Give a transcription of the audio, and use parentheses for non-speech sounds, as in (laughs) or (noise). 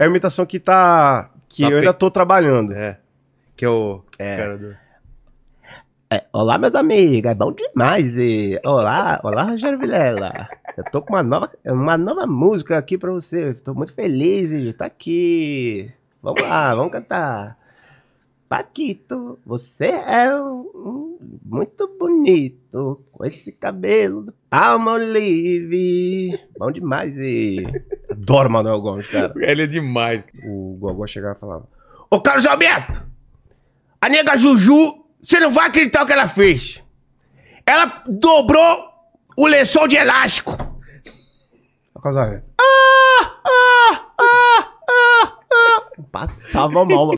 É uma imitação que tá. que tá eu ainda tô trabalhando. É. Que eu. o. É. do... É, olá, meus amigos, é bom demais. E, olá, olá, Rogério Vilela. Eu tô com uma nova, uma nova música aqui pra você. Tô muito feliz de estar tá aqui. Vamos lá, vamos cantar. Paquito, você é um, um, muito bonito, com esse cabelo do Palma Olive. Bom demais, e adoro Manuel Gomes, cara. (laughs) Ele é demais. O Gogó chegava e falava: Ô Carlos Alberto, a nega Juju, você não vai acreditar o que ela fez. Ela dobrou o lençol de elástico. O Carlos Alberto. Ah, ah, ah, ah, ah. Passava mal.